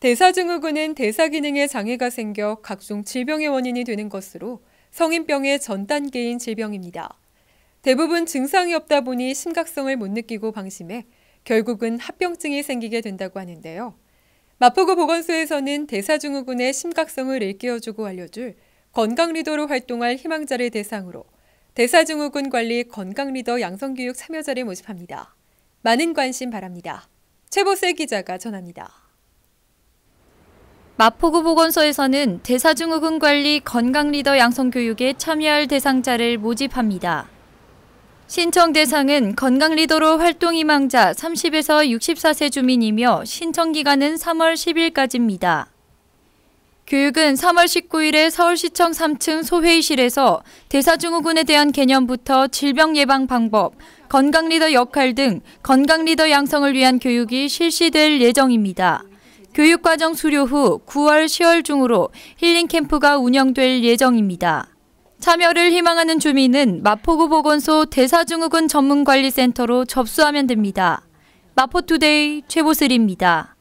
대사증후군은 대사 기능에 장애가 생겨 각종 질병의 원인이 되는 것으로 성인병의 전 단계인 질병입니다. 대부분 증상이 없다 보니 심각성을 못 느끼고 방심해 결국은 합병증이 생기게 된다고 하는데요. 마포구 보건소에서는 대사증후군의 심각성을 일깨워주고 알려줄 건강리더로 활동할 희망자를 대상으로 대사증후군 관리 건강리더 양성교육 참여자를 모집합니다. 많은 관심 바랍니다. 최보세 기자가 전합니다. 마포구 보건소에서는 대사증후군 관리 건강 리더 양성 교육에 참여할 대상자를 모집합니다. 신청 대상은 건강 리더로 활동 희망자 30에서 64세 주민이며 신청 기간은 3월 10일까지입니다. 교육은 3월 19일에 서울시청 3층 소회의실에서 대사증후군에 대한 개념부터 질병 예방 방법, 건강 리더 역할 등 건강 리더 양성을 위한 교육이 실시될 예정입니다. 교육과정 수료 후 9월, 10월 중으로 힐링 캠프가 운영될 예정입니다. 참여를 희망하는 주민은 마포구 보건소 대사중후군 전문관리센터로 접수하면 됩니다. 마포투데이 최보슬입니다.